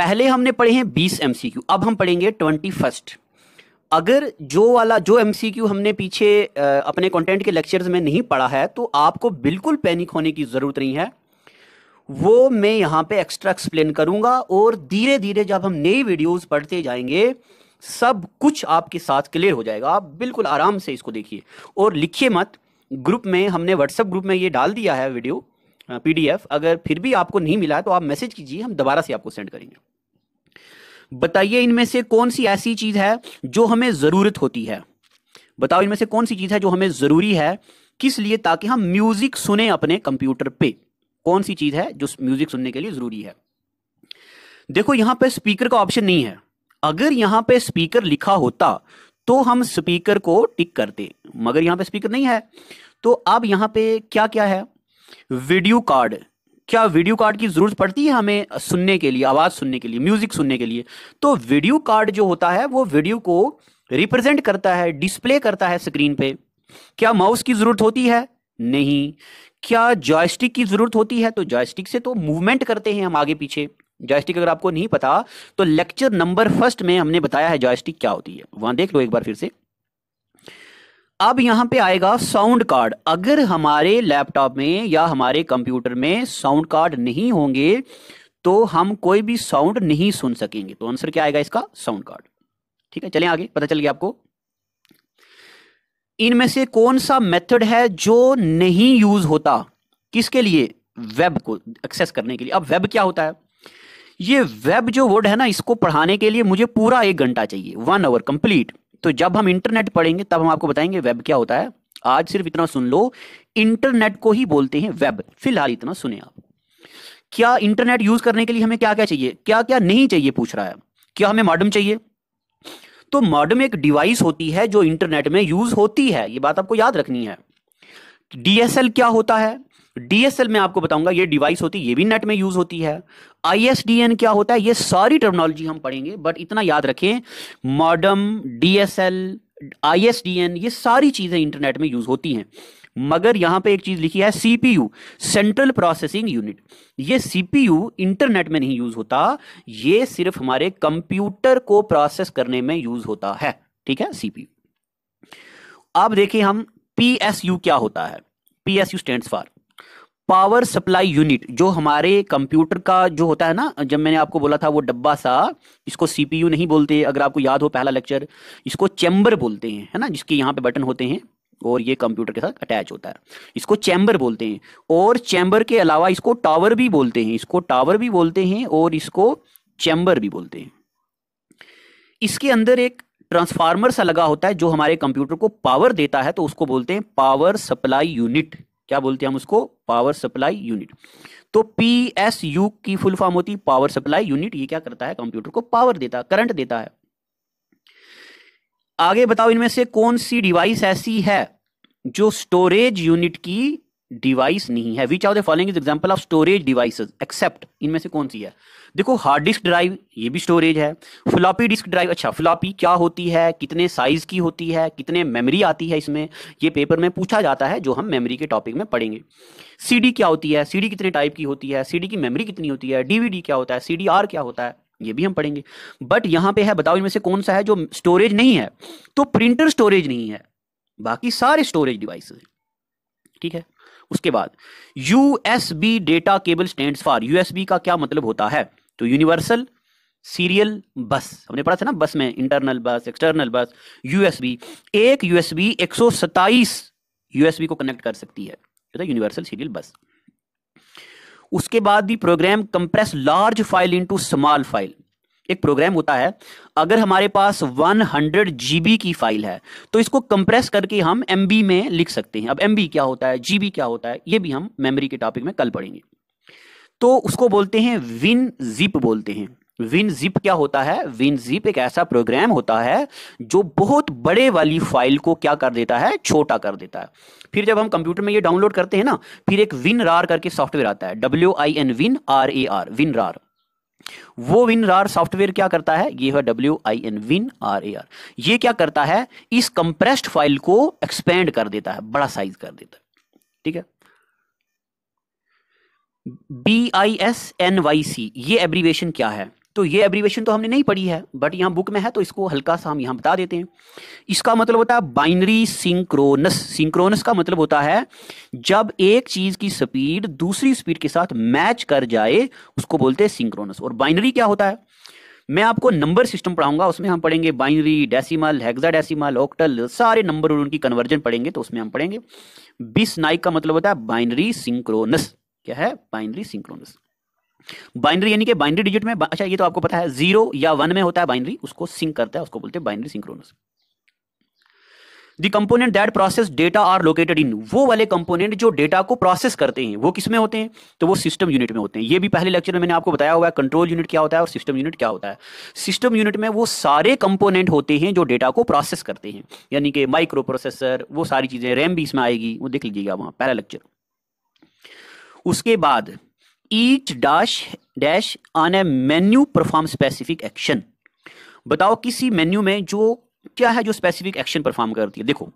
पहले हमने पढ़े हैं बीस एम अब हम पढ़ेंगे ट्वेंटी फर्स्ट अगर जो वाला जो एम हमने पीछे अपने कंटेंट के लेक्चर्स में नहीं पढ़ा है तो आपको बिल्कुल पैनिक होने की ज़रूरत नहीं है वो मैं यहाँ पे एक्स्ट्रा एक्सप्लेन करूँगा और धीरे धीरे जब हम नई वीडियोस पढ़ते जाएंगे सब कुछ आपके साथ क्लियर हो जाएगा आप बिल्कुल आराम से इसको देखिए और लिखिए मत ग्रुप में हमने व्हाट्सएप ग्रुप में ये डाल दिया है वीडियो पीडीएफ अगर फिर भी आपको नहीं मिला तो आप मैसेज कीजिए हम दोबारा से आपको सेंड करेंगे बताइए इनमें से कौन सी ऐसी चीज है जो हमें जरूरत होती है बताओ इनमें से कौन सी चीज है जो हमें जरूरी है किस लिए ताकि हम म्यूजिक सुने अपने कंप्यूटर पे कौन सी चीज है जो म्यूजिक सुनने के लिए जरूरी है देखो यहां पे स्पीकर का ऑप्शन नहीं है अगर यहां पे स्पीकर लिखा होता तो हम स्पीकर को टिक करते मगर यहां पे स्पीकर नहीं है तो अब यहां पे क्या क्या है वीडियो कार्ड क्या वीडियो कार्ड की ज़रूरत पड़ती है हमें सुनने के लिए आवाज़ सुनने के लिए म्यूज़िक सुनने के लिए तो वीडियो कार्ड जो होता है वो वीडियो को रिप्रेजेंट करता है डिस्प्ले करता है स्क्रीन पे क्या माउस की ज़रूरत होती है नहीं क्या जॉयस्टिक की ज़रूरत होती है तो जॉयस्टिक से तो मूवमेंट करते हैं हम आगे पीछे जॉयस्टिक अगर आपको नहीं पता तो लेक्चर नंबर फर्स्ट में हमने बताया है जॉयस्टिक क्या होती है वहां देख लो एक बार फिर से अब यहाँ पे आएगा साउंड कार्ड अगर हमारे लैपटॉप में या हमारे कंप्यूटर में साउंड कार्ड नहीं होंगे तो हम कोई भी साउंड नहीं सुन सकेंगे तो आंसर क्या आएगा इसका साउंड कार्ड ठीक है चले आगे पता चल गया आपको इनमें से कौन सा मेथड है जो नहीं यूज होता किसके लिए वेब को एक्सेस करने के लिए अब वेब क्या होता है ये वेब जो वर्ड है ना इसको पढ़ाने के लिए मुझे पूरा एक घंटा चाहिए वन आवर कंप्लीट तो जब हम इंटरनेट पढ़ेंगे तब हम आपको बताएंगे वेब क्या होता है आज सिर्फ इतना सुन लो इंटरनेट को ही बोलते हैं वेब फिलहाल इतना सुने आप क्या इंटरनेट यूज करने के लिए हमें क्या क्या चाहिए क्या क्या नहीं चाहिए पूछ रहा है क्या हमें मॉडम चाहिए तो मॉडम एक डिवाइस होती है जो इंटरनेट में यूज होती है ये बात आपको याद रखनी है डीएसएल क्या होता है डीएसएल में आपको बताऊंगा ये डिवाइस होती है ये भी नेट में यूज होती है आईएसडीएन क्या होता है ये सारी टर्मिनोलॉजी हम पढ़ेंगे बट इतना याद रखें मॉडम डीएसएल आईएसडीएन ये सारी चीजें इंटरनेट में यूज होती हैं मगर यहां पे एक चीज लिखी है सीपीयू सेंट्रल प्रोसेसिंग यूनिट ये सीपीयू इंटरनेट में नहीं यूज होता ये सिर्फ हमारे कंप्यूटर को प्रोसेस करने में यूज होता है ठीक है सीपीयू अब देखिए हम पीएसयू क्या होता है PSU stands for power supply unit जो हमारे कंप्यूटर का जो होता है ना जब मैंने आपको बोला था वो डब्बा सा इसको सीपीयू नहीं बोलते अगर आपको याद हो पहला लेक्चर इसको चैम्बर बोलते हैं है ना जिसके यहाँ पे बटन होते हैं और ये कंप्यूटर के साथ अटैच होता है इसको चैम्बर बोलते हैं और चैम्बर के अलावा इसको टावर भी बोलते हैं इसको टावर भी बोलते हैं और इसको चैम्बर भी बोलते हैं इसके अंदर एक ट्रांसफार्मर सा लगा होता है जो हमारे कंप्यूटर को पावर देता है तो उसको बोलते हैं पावर सप्लाई यूनिट क्या बोलते हैं हम उसको पावर सप्लाई यूनिट तो पी एस यू की फुल फॉर्म होती है पावर सप्लाई यूनिट ये क्या करता है कंप्यूटर को पावर देता है करंट देता है आगे बताओ इनमें से कौन सी डिवाइस ऐसी है जो स्टोरेज यूनिट की डिवाइस नहीं है which are the following is example of storage devices except इनमें से कौन सी है देखो हार्ड डिस्क ड्राइव ये भी स्टोरेज है फ्लॉपी डिस्क ड्राइव अच्छा फ्लॉपी क्या होती है कितने साइज की होती है कितने मेमोरी आती है इसमें ये पेपर में पूछा जाता है जो हम मेमोरी के टॉपिक में पढ़ेंगे सीडी क्या होती है सीडी कितने टाइप की होती है सीडी की मेमोरी कितनी होती है डीवीडी क्या होता है सीडीआर क्या होता है ये भी हम पढ़ेंगे बट यहाँ पे है बताओ इनमें से कौन सा है जो स्टोरेज नहीं है तो प्रिंटर स्टोरेज नहीं है बाकी सारे स्टोरेज डिवाइसेस ठीक है उसके बाद USB data cable stand for USB का क्या मतलब होता है तो यूनिवर्सल सीरियल बस हमने पढ़ा था ना बस में इंटरनल बस एक्सटर्नल बस यूएसबी एक यूएसबी 127 यूएसबी को कनेक्ट कर सकती है यूनिवर्सल सीरियल बस उसके बाद भी program compress large file into small file एक प्रोग्राम होता है अगर हमारे पास 100 हंड्रेड की फाइल है तो इसको कंप्रेस करके हम एम में लिख सकते हैं अब एम क्या होता है जी क्या होता है ये भी हम मेमोरी के टॉपिक में कल पढ़ेंगे तो उसको बोलते हैं विन जिप बोलते हैं विन जिप क्या होता है विन जिप एक ऐसा प्रोग्राम होता है जो बहुत बड़े वाली फाइल को क्या कर देता है छोटा कर देता है फिर जब हम कंप्यूटर में ये डाउनलोड करते हैं ना फिर एक विन रार करके सॉफ्टवेयर आता है W I N win R A R win rar वो विन आर सॉफ्टवेयर क्या करता है ये है W I N win R A R ये क्या करता है इस कंप्रेस्ड फाइल को एक्सपेंड कर देता है बड़ा साइज कर देता है ठीक है B I S N Y C ये एब्रीवेशन क्या है तो ये एब्रीवेशन तो हमने नहीं पढ़ी है बट यहाँ बुक में है तो इसको हल्का सा हम यहाँ बता देते हैं इसका मतलब होता है बाइनरी सिंक्रोनस सिंक्रोनस का मतलब होता है जब एक चीज़ की स्पीड दूसरी स्पीड के साथ मैच कर जाए उसको बोलते हैं सिंक्रोनस और बाइनरी क्या होता है मैं आपको नंबर सिस्टम पढ़ाऊंगा उसमें हम पढ़ेंगे बाइनरी डेसिमल हेक्साडेसिमल ऑक्टल सारे नंबर और उनकी कन्वर्जन पढ़ेंगे तो उसमें हम पढ़ेंगे बिस नाइक का मतलब होता है बाइनरी सिंक्रोनस क्या है बाइनरी सिंक्रोनस बाइनरी यानी कि बाइनरी डिजिट में अच्छा ये तो आपको पता है जीरो या वन में होता है बाइनरी उसको सिंक करता है उसको बोलते हैं binary synchronous the component that process data are located in वो वाले कंपोनेंट जो डेटा को प्रोसेस करते हैं वो किस में होते हैं तो वो सिस्टम यूनिट में होते हैं ये भी पहले लेक्चर में मैंने आपको बताया हुआ है कंट्रोल यूनिट क्या होता है और सिस्टम यूनिट क्या होता है सिस्टम यूनिट में वो सारे कंपोनेंट होते हैं जो डेटा को प्रोसेस करते हैं यानी कि माइक्रो प्रोसेसर वो सारी चीज़ें रैम भी इसमें आएगी वो देख लीजिएगा वहां पहला लेक्चर उसके बाद each dash dash on a menu perform specific action बताओ किसी मेन्यू में जो क्या है जो स्पेसिफिक एक्शन परफॉर्म करती है देखो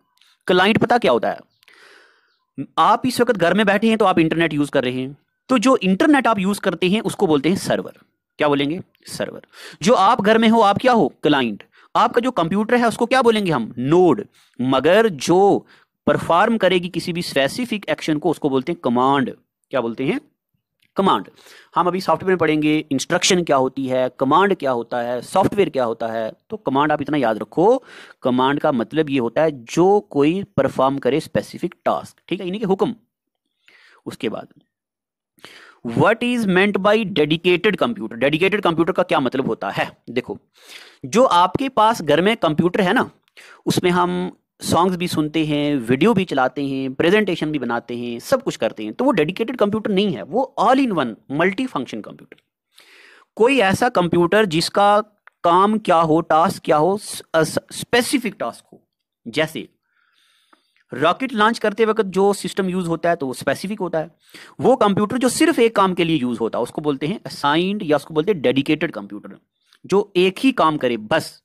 क्लाइंट पता क्या होता है आप इस वक्त घर में बैठे हैं तो आप इंटरनेट यूज़ कर रहे हैं तो जो इंटरनेट आप यूज़ करते हैं उसको बोलते हैं सर्वर क्या बोलेंगे सर्वर जो आप घर में हो आप क्या हो क्लाइंट आपका जो कंप्यूटर है उसको क्या बोलेंगे हम नोड मगर जो परफॉर्म करेगी किसी भी स्पेसिफिक एक्शन को उसको बोलते हैं कमांड क्या बोलते हैं कमांड हम अभी सॉफ्टवेयर में पढ़ेंगे इंस्ट्रक्शन क्या होती है कमांड क्या होता है सॉफ्टवेयर क्या होता है तो कमांड आप इतना याद रखो कमांड का मतलब ये होता है जो कोई परफॉर्म करे स्पेसिफिक टास्क ठीक है यानी कि हुक्म उसके बाद what is meant by dedicated computer dedicated computer का क्या मतलब होता है देखो जो आपके पास घर में कंप्यूटर है ना उसमें हम सॉन्ग्स भी सुनते हैं वीडियो भी चलाते हैं प्रेजेंटेशन भी बनाते हैं सब कुछ करते हैं तो वो डेडिकेटेड कंप्यूटर नहीं है वो all in one multi function computer कोई ऐसा कंप्यूटर जिसका काम क्या हो टास्क क्या हो स्पेसिफिक टास्क हो जैसे रॉकेट लॉन्च करते वक्त जो सिस्टम यूज होता है तो वो स्पेसिफिक होता है वो कंप्यूटर जो सिर्फ एक काम के लिए यूज होता है उसको बोलते हैं असाइंड या उसको बोलते हैं डेडिकेटेड कंप्यूटर जो एक ही काम करे बस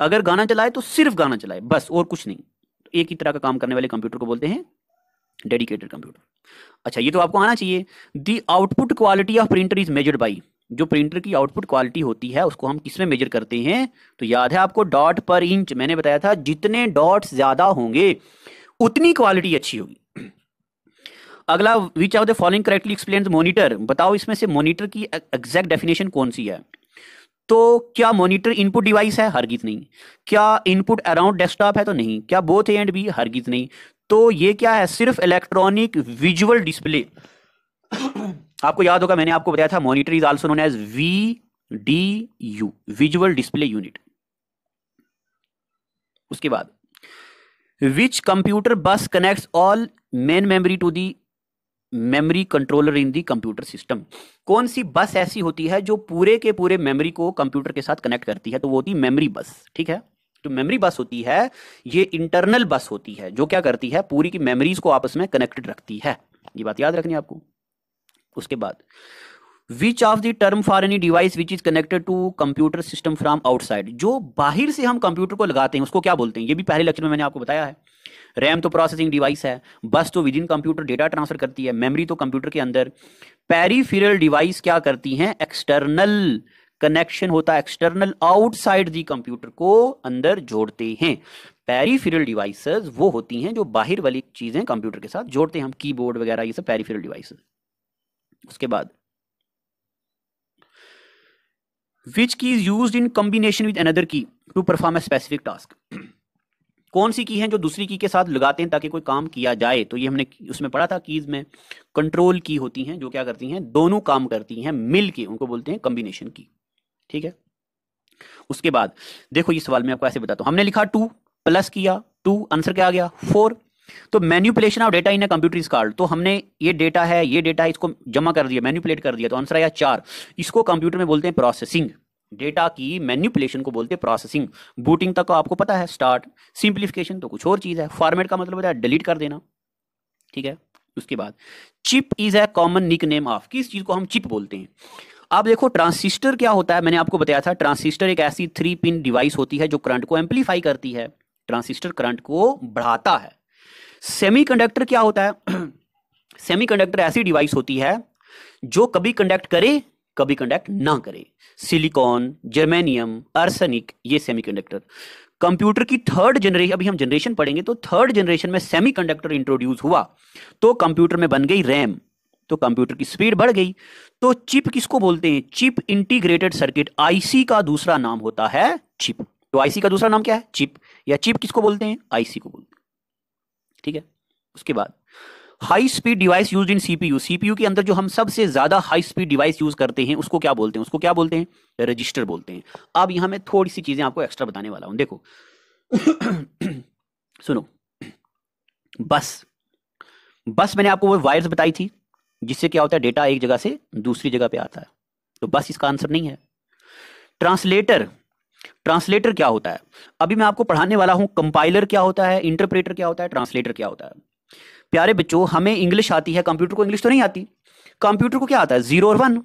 अगर गाना चलाए तो सिर्फ गाना चलाए बस और कुछ नहीं तो एक ही तरह का काम करने वाले कंप्यूटर को बोलते हैं डेडिकेटेड कंप्यूटर अच्छा ये तो आपको आना चाहिए the output quality of printer is measured by जो प्रिंटर की आउटपुट क्वालिटी होती है उसको हम किसमें मेजर करते हैं तो याद है आपको डॉट पर इंच मैंने बताया था जितने डॉट्स ज्यादा होंगे उतनी क्वालिटी अच्छी होगी अगला which are the following correctly explain monitor बताओ इसमें से मॉनिटर की एग्जैक्ट डेफिनेशन कौन सी है तो क्या मॉनिटर इनपुट डिवाइस है हरगिज नहीं क्या इनपुट अराउंड डेस्कटॉप है तो नहीं क्या बोथ एंड बी हरगिज नहीं तो ये क्या है सिर्फ इलेक्ट्रॉनिक विजुअल डिस्प्ले आपको याद होगा मैंने आपको बताया था monitor is also known as V D U visual display unit उसके बाद which computer bus connects all main memory to the memory controller in the computer system कौन सी बस ऐसी होती है जो पूरे के पूरे मेमोरी को कंप्यूटर के साथ कनेक्ट करती है तो वो होती मेमोरी बस ठीक है जो मेमोरी बस होती है ये इंटरनल बस होती है जो क्या करती है पूरी की मेमोरीज को आपस में कनेक्टेड रखती है ये बात याद रखनी आपको उसके बाद which of the term for any device which is connected to computer system from outside जो बाहर से हम कंप्यूटर को लगाते हैं उसको क्या बोलते हैं ये भी पहले लेक्चर में मैंने आपको बताया है रैम तो प्रोसेसिंग डिवाइस है बस तो within computer data transfer करती है मेमोरी तो कंप्यूटर के अंदर पेरीफिरल डिवाइस क्या करती हैं एक्सटर्नल कनेक्शन होता है एक्सटर्नल आउटसाइड दी कंप्यूटर को अंदर जोड़ते हैं पेरीफिरल डिवाइसेस वो होती हैं जो बाहर वाली चीज़ें कंप्यूटर के साथ जोड़ते हैं हम कीबोर्ड वगैरह ये सब पेरीफेरल डिवाइसेस उसके बाद which key is used in combination with another key to perform a specific task कौन सी की है जो दूसरी की के साथ लगाते हैं ताकि कोई काम किया जाए तो ये हमने उसमें पढ़ा था कीज में कंट्रोल की होती हैं जो क्या करती हैं दोनों काम करती हैं मिल के उनको बोलते हैं कॉम्बिनेशन की ठीक है उसके बाद देखो ये सवाल मैं आपको ऐसे बताता हूं हमने लिखा टू प्लस किया टू आंसर क्या आ गया फोर तो manipulation of data in a computer is called तो हमने ये डेटा है ये डेटा इसको जमा कर दिया मैन्यूपुलेट कर दिया तो आंसर आया चार इसको कंप्यूटर में बोलते हैं प्रोसेसिंग डेटा की मैन्यूपुलेशन को बोलते हैं प्रोसेसिंग बूटिंग तक आपको पता है स्टार्ट सिंप्लीफिकेशन तो कुछ और चीज़ है फॉर्मेट का मतलब होता है डिलीट कर देना ठीक है उसके बाद chip is a common nickname of किस चीज़ को हम चिप बोलते हैं आप देखो ट्रांसिस्टर क्या होता है मैंने आपको बताया था ट्रांसिस्टर एक ऐसी थ्री पिन डिवाइस होती है जो करंट को एम्पलीफाई करती है ट्रांसिस्टर करंट को बढ़ाता है सेमीकंडक्टर क्या होता है सेमीकंडक्टर ऐसी डिवाइस होती है जो कभी कंडक्ट करे कभी कंडक्ट ना करे सिलिकॉन जर्मेनियम अर्सनिक ये सेमीकंडक्टर कंप्यूटर की थर्ड जनरेशन अभी हम जनरेशन पढ़ेंगे तो थर्ड जनरेशन में सेमीकंडक्टर इंट्रोड्यूस हुआ तो कंप्यूटर में बन गई रैम तो कंप्यूटर की स्पीड बढ़ गई तो चिप किसको बोलते हैं चिप इंटीग्रेटेड सर्किट आईसी का दूसरा नाम होता है चिप तो आईसी का दूसरा नाम क्या है चिप या चिप किसको बोलते हैं आईसी को बोलते हैं ठीक है उसके बाद high speed device use in CPU CPU के अंदर जो हम सबसे ज्यादा हाई स्पीड डिवाइस यूज करते हैं उसको क्या बोलते हैं उसको क्या बोलते हैं रजिस्टर बोलते हैं अब यहां मैं थोड़ी सी चीजें आपको एक्स्ट्रा बताने वाला हूं देखो सुनो बस बस मैंने आपको वो वायर्स बताई थी जिससे क्या होता है डेटा एक जगह से दूसरी जगह पे आता है तो बस इसका आंसर नहीं है ट्रांसलेटर ट्रांसलेटर क्या होता है अभी मैं आपको पढ़ाने वाला हूं कंपाइलर क्या होता है इंटरप्रेटर क्या होता है ट्रांसलेटर क्या होता है प्यारे बच्चों हमें इंग्लिश आती है कंप्यूटर को इंग्लिश तो नहीं आती कंप्यूटर को क्या आता है जीरो और वन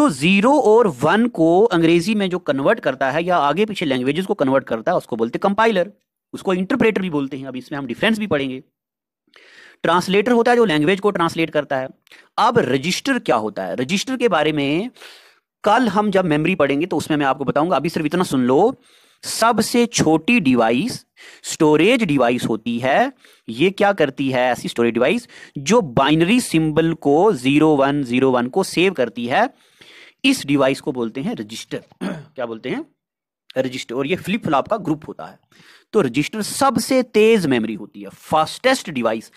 तो जीरो और वन को अंग्रेजी में जो कन्वर्ट करता है या आगे पीछे लैंग्वेजेस को कन्वर्ट करता है उसको बोलते हैं कंपाइलर उसको इंटरप्रेटर भी बोलते हैं अब इसमें हम डिफरेंस भी पढ़ेंगे ट्रांसलेटर होता है जो लैंग्वेज को ट्रांसलेट करता है अब रजिस्टर क्या होता है रजिस्टर के बारे में कल हम जब मेमोरी पढ़ेंगे तो उसमें मैं आपको बताऊंगा अभी सिर्फ इतना सुन लो सबसे छोटी डिवाइस स्टोरेज डिवाइस होती है ये क्या करती है ऐसी स्टोरेज डिवाइस जो बाइनरी सिंबल को जीरो वन जीरो वन को सेव करती है इस डिवाइस को बोलते हैं रजिस्टर क्या बोलते हैं रजिस्टर और ये फ्लिप फ्लॉप का ग्रुप होता है तो रजिस्टर सबसे तेज मेमोरी होती है फास्टेस्ट डिवाइस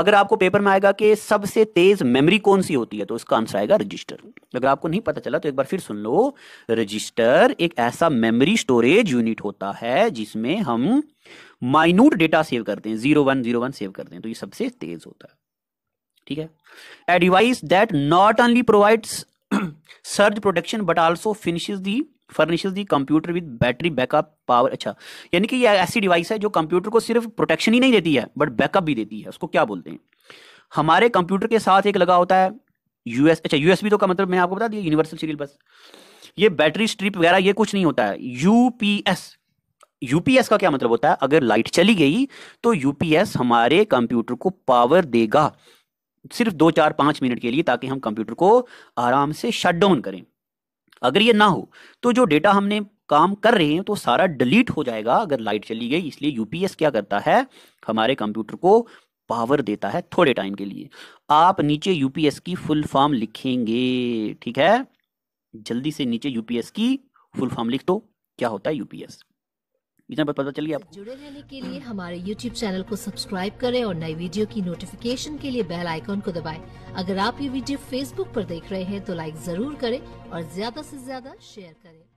अगर आपको पेपर में आएगा कि सबसे तेज मेमोरी कौन सी होती है तो इसका आंसर आएगा रजिस्टर अगर आपको नहीं पता चला तो एक बार फिर सुन लो रजिस्टर एक ऐसा मेमोरी स्टोरेज यूनिट होता है जिसमें हम माइन्यूट डेटा सेव करते हैं zero one zero one save करते हैं तो ये सबसे तेज होता है ठीक है a device that not only provides surge protection but also finishes the furnishes the computer with battery backup power अच्छा यानी कि ये ऐसी डिवाइस है जो कंप्यूटर को सिर्फ प्रोटेक्शन ही नहीं देती है बट बैकअप भी देती है उसको क्या बोलते हैं हमारे कंप्यूटर के साथ एक लगा होता है यूएस अच्छा यूएस तो का मतलब मैंने आपको बता दिया यूनिवर्सल सीरियल बस ये बैटरी स्ट्रिप वगैरह ये कुछ नहीं होता है यूपीएस यूपीएस का क्या मतलब होता है अगर लाइट चली गई तो यूपीएस हमारे कंप्यूटर को पावर देगा सिर्फ दो चार पांच मिनट के लिए ताकि हम कंप्यूटर को आराम से शट डाउन करें अगर ये ना हो तो जो डेटा हमने काम कर रहे हैं तो सारा डिलीट हो जाएगा अगर लाइट चली गई इसलिए यूपीएस क्या करता है हमारे कंप्यूटर को पावर देता है थोड़े टाइम के लिए आप नीचे यूपीएस की फुल फॉर्म लिखेंगे ठीक है जल्दी से नीचे यूपीएस की फुल फॉर्म लिख दो तो क्या होता है यूपीएस इतना पता चल गया जुड़े रहने के लिए हमारे यूट्यूब चैनल को सब्सक्राइब करें और नई वीडियो की नोटिफिकेशन के लिए बेल आइकॉन को दबाएं। अगर आप ये वीडियो फेसबुक पर देख रहे हैं तो लाइक जरूर करें और ज्यादा से ज्यादा शेयर करें